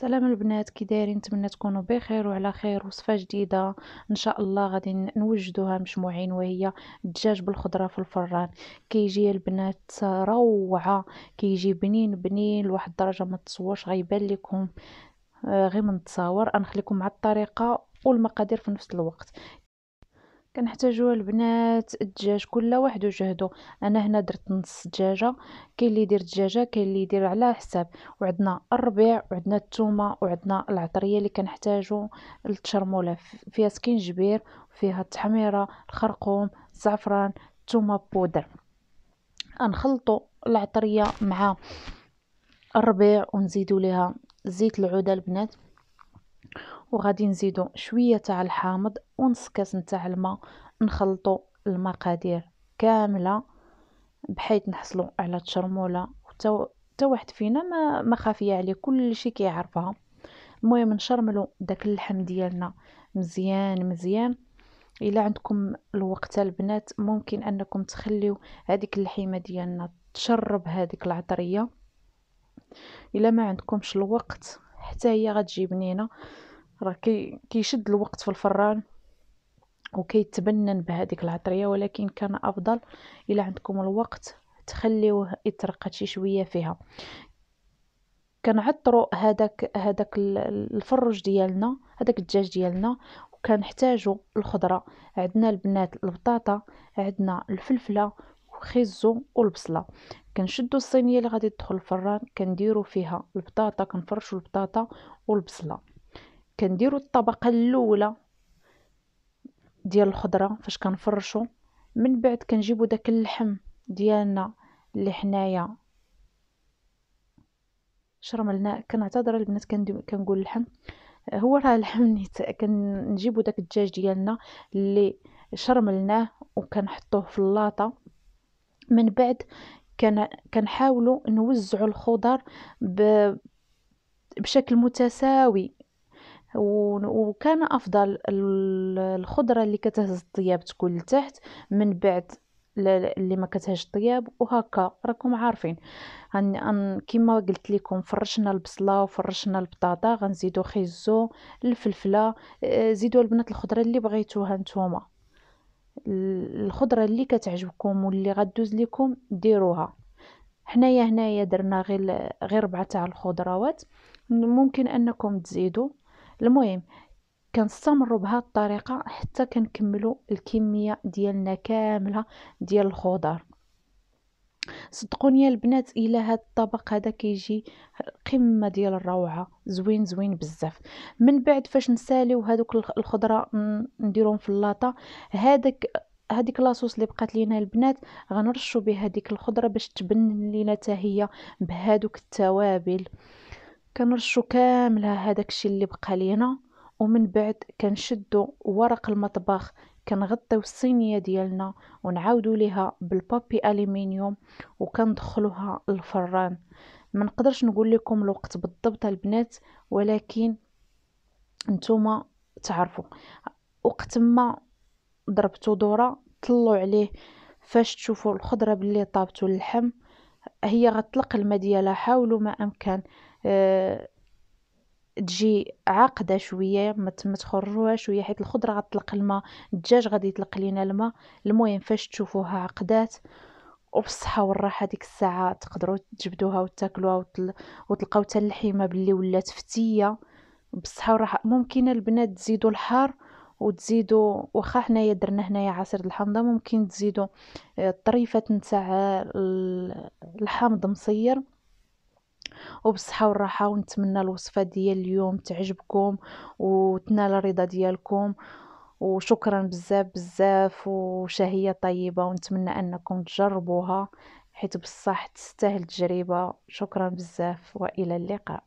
سلام البنات كي دايرين نتمنى تكونوا بخير وعلى خير وصفه جديده ان شاء الله غادي نوجدوها مجموعين وهي الدجاج بالخضره في الفران كيجي البنات روعه كيجي بنين بنين لواحد الدرجه ما تصورش غيبان لكم آه، غير من التصاور غنخليكم مع الطريقه والمقادير في نفس الوقت كنحتاجوها البنات الدجاج كل واحد وجهدو انا هنا درت نص دجاجه كاين اللي يدير دجاجه كاين اللي يدير على حساب وعندنا الربيع وعندنا الثومه وعندنا العطريه اللي كنحتاجو للتشرموله فيها سكينجبير فيها التحميره الخرقوم الزعفران الثومه بودر نخلطوا العطريه مع الربيع ونزيدوا لها زيت العود البنات وغادي نزيدو شويه تاع الحامض ونص كاس نتاع الماء نخلطو المقادير كامله بحيث نحصلو على تشرموله حتى واحد فينا ما ما خافيه عليه كلشي كيعرفها المهم نشرملو داك اللحم ديالنا مزيان مزيان الا عندكم الوقت البنات ممكن انكم تخليو هذيك اللحيمه ديالنا تشرب هذيك العطريه الا ما عندكمش الوقت حتى هي غتجي بنينه راه كي كيشد الوقت في الفران وكيتبنن بهذيك العطريه ولكن كان افضل الا عندكم الوقت تخليوه يترقى شي شويه فيها كنعطروا هذاك هذاك الفرج ديالنا هذاك الدجاج ديالنا وكنحتاجوا الخضره عندنا البنات البطاطا عندنا الفلفله وخيزو والبصله كنشدوا الصينيه اللي غادي تدخل الفران كنديروا فيها البطاطا كنفرشوا البطاطا والبصله كنديروا الطبقه الاولى ديال الخضره فاش كنفرشوا من بعد كنجيبوا داك اللحم ديالنا اللي حنايا شرملنا كنعتذر البنات كنقول اللحم هو راه لحم نيت كنجيبو داك الدجاج ديالنا اللي شرملناه وكنحطوه في اللاطه من بعد كنحاولوا نوزعوا الخضر ب... بشكل متساوي وكان افضل الخضره اللي كتهز الطياب تكون لتحت من بعد اللي ما كتهش الطياب وهكا راكم عارفين هن كما قلت لكم فرشنا البصله وفرشنا البطاطا غنزيدو خيزو الفلفله آه، زيدوا البنات الخضره اللي بغيتوها نتوما الخضره اللي كتعجبكم واللي غدوز لكم ديروها حنايا هنايا درنا غير غير ربعه تاع الخضروات ممكن انكم تزيدوا المهم كنستمروا بهذه الطريقه حتى كنكملوا الكميه ديالنا كامله ديال الخضر صدقوني يا البنات الى هاد الطبق هذا كيجي قمه ديال الروعه زوين زوين بزاف من بعد فاش نساليو هذوك الخضره نديرهم في اللاطه هذاك هذيك لاصوص اللي بقات لينا البنات غنرشوا بها ديك الخضره باش تبن لينا حتى هي بهذوك التوابل كنرشو كامله هذاك الشيء اللي بقى لينا ومن بعد كنشدو ورق المطبخ كنغطيو الصينيه ديالنا ونعاودو ليها بالبابي الومنيوم وكندخلوها للفران ما نقدرش نقول لكم الوقت بالضبط البنات ولكن نتوما تعرفوا وقت ما ضربتو دوره طلوا عليه فاش تشوفوا الخضره باللي طابت اللحم هي غطلق الماء ديالها حاولوا ما امكن أه تجي عاقده شويه ما تخرجوها شويه حيت الخضره غطلق الماء الدجاج غادي يطلق لينا الماء المهم فاش تشوفوها عقدات وبالصحه والراحه ديك الساعه تقدروا تجبدوها وتاكلوها وتل... وتلقاو حتى اللحيمه باللي ولات فتيه بالصحه والراحه ممكن البنات تزيدوا الحار وتزيدوا واخا حنايا درنا هنايا عصير الحامضه ممكن تزيدوا الطريفه آه، نتاع الحامض آه، مصير وبالصحه والراحه ونتمنى الوصفه ديال اليوم تعجبكم وتنال الرضا ديالكم وشكرا بزاف بزاف وشهيه طيبه ونتمنى انكم تجربوها حيت بصح تستاهل التجربه شكرا بزاف والى اللقاء